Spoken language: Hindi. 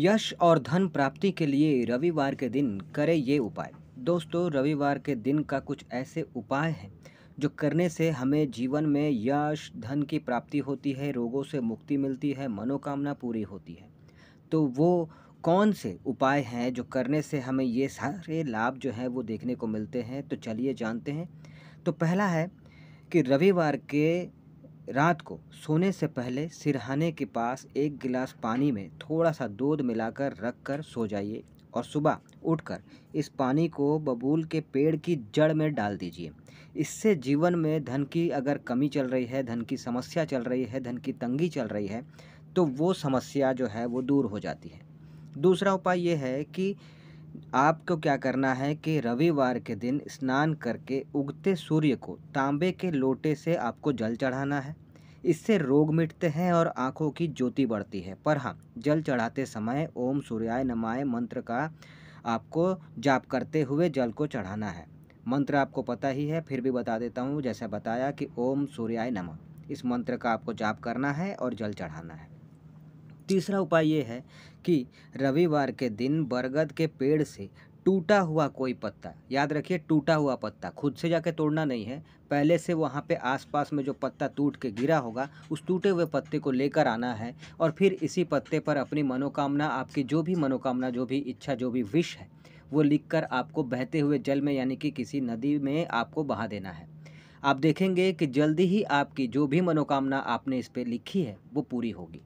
यश और धन प्राप्ति के लिए रविवार के दिन करें ये उपाय दोस्तों रविवार के दिन का कुछ ऐसे उपाय हैं जो करने से हमें जीवन में यश धन की प्राप्ति होती है रोगों से मुक्ति मिलती है मनोकामना पूरी होती है तो वो कौन से उपाय हैं जो करने से हमें ये सारे लाभ जो हैं वो देखने को मिलते हैं तो चलिए जानते हैं तो पहला है कि रविवार के रात को सोने से पहले सिरहाने के पास एक गिलास पानी में थोड़ा सा दूध मिलाकर रख कर सो जाइए और सुबह उठकर इस पानी को बबूल के पेड़ की जड़ में डाल दीजिए इससे जीवन में धन की अगर कमी चल रही है धन की समस्या चल रही है धन की तंगी चल रही है तो वो समस्या जो है वो दूर हो जाती है दूसरा उपाय ये है कि आपको क्या करना है कि रविवार के दिन स्नान करके उगते सूर्य को तांबे के लोटे से आपको जल चढ़ाना है इससे रोग मिटते हैं और आँखों की ज्योति बढ़ती है पर हाँ जल चढ़ाते समय ओम सूर्याय नमाय मंत्र का आपको जाप करते हुए जल को चढ़ाना है मंत्र आपको पता ही है फिर भी बता देता हूँ जैसे बताया कि ओम सूर्याय नमः इस मंत्र का आपको जाप करना है और जल चढ़ाना है तीसरा उपाय ये है कि रविवार के दिन बरगद के पेड़ से टूटा हुआ कोई पत्ता याद रखिए टूटा हुआ पत्ता खुद से जाके तोड़ना नहीं है पहले से वहाँ पे आसपास में जो पत्ता टूट के गिरा होगा उस टूटे हुए पत्ते को लेकर आना है और फिर इसी पत्ते पर अपनी मनोकामना आपकी जो भी मनोकामना जो भी इच्छा जो भी विश है वो लिखकर आपको बहते हुए जल में यानी कि किसी नदी में आपको बहा देना है आप देखेंगे कि जल्दी ही आपकी जो भी मनोकामना आपने इस पर लिखी है वो पूरी होगी